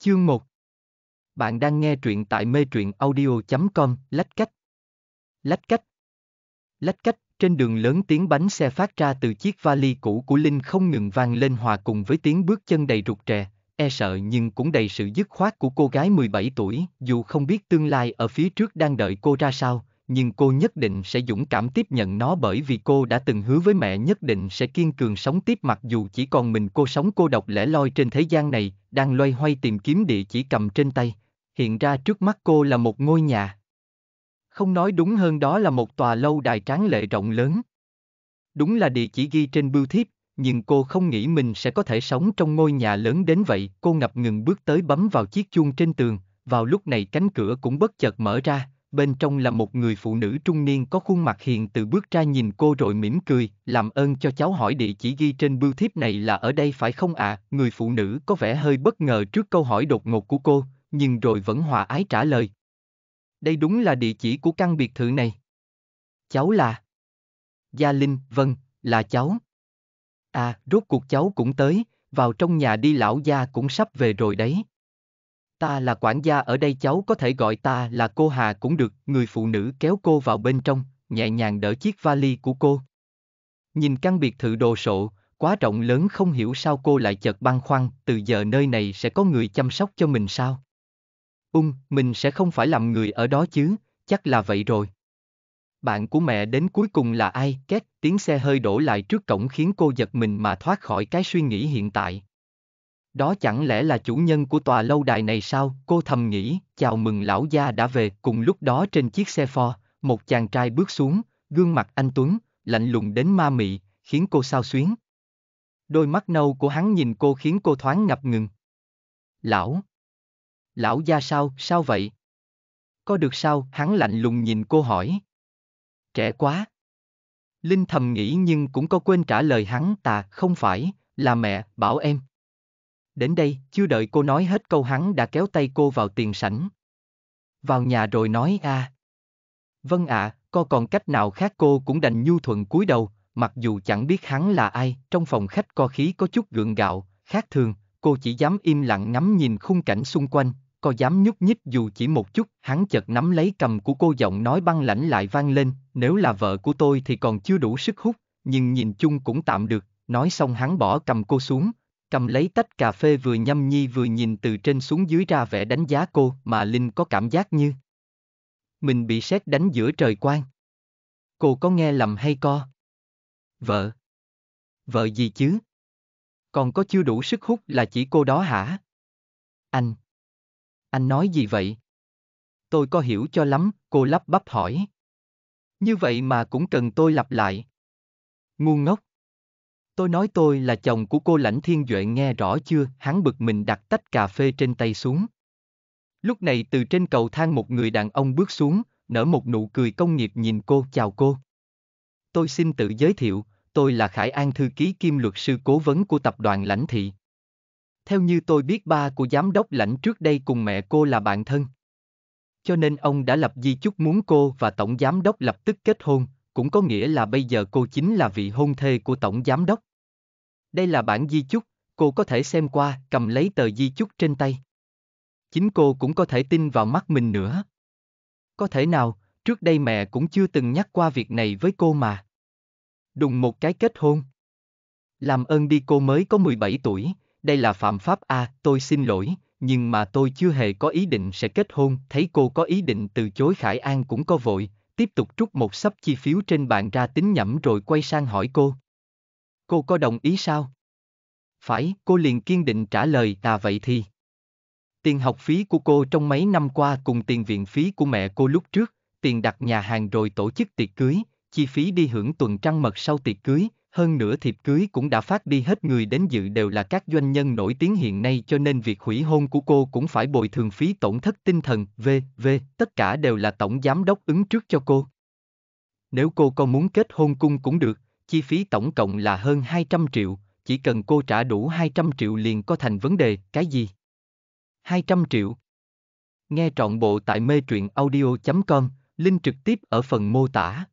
Chương 1 Bạn đang nghe truyện tại mê truyện audio.com, lách cách. Lách cách. Lách cách, trên đường lớn tiếng bánh xe phát ra từ chiếc vali cũ của Linh không ngừng vang lên hòa cùng với tiếng bước chân đầy rụt rè, e sợ nhưng cũng đầy sự dứt khoát của cô gái 17 tuổi, dù không biết tương lai ở phía trước đang đợi cô ra sao, nhưng cô nhất định sẽ dũng cảm tiếp nhận nó bởi vì cô đã từng hứa với mẹ nhất định sẽ kiên cường sống tiếp mặc dù chỉ còn mình cô sống cô độc lẻ loi trên thế gian này, đang loay hoay tìm kiếm địa chỉ cầm trên tay. Hiện ra trước mắt cô là một ngôi nhà. Không nói đúng hơn đó là một tòa lâu đài tráng lệ rộng lớn. Đúng là địa chỉ ghi trên bưu thiếp, nhưng cô không nghĩ mình sẽ có thể sống trong ngôi nhà lớn đến vậy. Cô ngập ngừng bước tới bấm vào chiếc chuông trên tường, vào lúc này cánh cửa cũng bất chợt mở ra, bên trong là một người phụ nữ trung niên có khuôn mặt hiền từ bước ra nhìn cô rồi mỉm cười, làm ơn cho cháu hỏi địa chỉ ghi trên bưu thiếp này là ở đây phải không ạ? À? Người phụ nữ có vẻ hơi bất ngờ trước câu hỏi đột ngột của cô, nhưng rồi vẫn hòa ái trả lời. Đây đúng là địa chỉ của căn biệt thự này. Cháu là... Gia Linh, vâng, là cháu. À, rốt cuộc cháu cũng tới, vào trong nhà đi lão gia cũng sắp về rồi đấy. Ta là quản gia ở đây cháu có thể gọi ta là cô Hà cũng được, người phụ nữ kéo cô vào bên trong, nhẹ nhàng đỡ chiếc vali của cô. Nhìn căn biệt thự đồ sộ, quá rộng lớn không hiểu sao cô lại chợt băn khoăn, từ giờ nơi này sẽ có người chăm sóc cho mình sao? Ung, mình sẽ không phải làm người ở đó chứ, chắc là vậy rồi. Bạn của mẹ đến cuối cùng là ai? Két, tiếng xe hơi đổ lại trước cổng khiến cô giật mình mà thoát khỏi cái suy nghĩ hiện tại, đó chẳng lẽ là chủ nhân của tòa lâu đài này sao? Cô thầm nghĩ, chào mừng lão gia đã về. Cùng lúc đó trên chiếc xe Ford, một chàng trai bước xuống, gương mặt anh Tuấn, lạnh lùng đến ma mị, khiến cô sao xuyến. Đôi mắt nâu của hắn nhìn cô khiến cô thoáng ngập ngừng. Lão! Lão gia sao, sao vậy? Có được sao, hắn lạnh lùng nhìn cô hỏi. Trẻ quá! Linh thầm nghĩ nhưng cũng có quên trả lời hắn ta, không phải, là mẹ, bảo em, Đến đây, chưa đợi cô nói hết câu hắn đã kéo tay cô vào tiền sảnh. Vào nhà rồi nói a. À. Vâng ạ, à, có còn cách nào khác cô cũng đành nhu thuận cúi đầu, mặc dù chẳng biết hắn là ai, trong phòng khách co khí có chút gượng gạo, khác thường, cô chỉ dám im lặng ngắm nhìn khung cảnh xung quanh, có dám nhúc nhích dù chỉ một chút, hắn chợt nắm lấy cầm của cô giọng nói băng lãnh lại vang lên, nếu là vợ của tôi thì còn chưa đủ sức hút, nhưng nhìn chung cũng tạm được, nói xong hắn bỏ cầm cô xuống, cầm lấy tách cà phê vừa nhâm nhi vừa nhìn từ trên xuống dưới ra vẻ đánh giá cô mà Linh có cảm giác như mình bị sét đánh giữa trời quang. Cô có nghe lầm hay co? Vợ. Vợ gì chứ? Còn có chưa đủ sức hút là chỉ cô đó hả? Anh. Anh nói gì vậy? Tôi có hiểu cho lắm, cô lắp bắp hỏi. Như vậy mà cũng cần tôi lặp lại. Ngu ngốc. Tôi nói tôi là chồng của cô Lãnh Thiên Duệ nghe rõ chưa, hắn bực mình đặt tách cà phê trên tay xuống. Lúc này từ trên cầu thang một người đàn ông bước xuống, nở một nụ cười công nghiệp nhìn cô chào cô. Tôi xin tự giới thiệu, tôi là Khải An Thư Ký Kim Luật sư Cố vấn của Tập đoàn Lãnh Thị. Theo như tôi biết ba của giám đốc Lãnh trước đây cùng mẹ cô là bạn thân. Cho nên ông đã lập di chúc muốn cô và Tổng Giám đốc lập tức kết hôn, cũng có nghĩa là bây giờ cô chính là vị hôn thê của Tổng Giám đốc đây là bản di chúc, cô có thể xem qua, cầm lấy tờ di chúc trên tay. Chính cô cũng có thể tin vào mắt mình nữa. Có thể nào, trước đây mẹ cũng chưa từng nhắc qua việc này với cô mà. Đùng một cái kết hôn. Làm ơn đi cô mới có 17 tuổi, đây là phạm pháp a, à, tôi xin lỗi, nhưng mà tôi chưa hề có ý định sẽ kết hôn, thấy cô có ý định từ chối Khải An cũng có vội, tiếp tục trút một sấp chi phiếu trên bàn ra tính nhẩm rồi quay sang hỏi cô. Cô có đồng ý sao? Phải, cô liền kiên định trả lời à vậy thì. Tiền học phí của cô trong mấy năm qua cùng tiền viện phí của mẹ cô lúc trước, tiền đặt nhà hàng rồi tổ chức tiệc cưới, chi phí đi hưởng tuần trăng mật sau tiệc cưới, hơn nữa thiệp cưới cũng đã phát đi hết người đến dự đều là các doanh nhân nổi tiếng hiện nay cho nên việc hủy hôn của cô cũng phải bồi thường phí tổn thất tinh thần, v.v. tất cả đều là tổng giám đốc ứng trước cho cô. Nếu cô có muốn kết hôn cung cũng được, chi phí tổng cộng là hơn 200 triệu, chỉ cần cô trả đủ 200 triệu liền có thành vấn đề, cái gì? 200 triệu. Nghe trọn bộ tại mê truyện audio.com, link trực tiếp ở phần mô tả.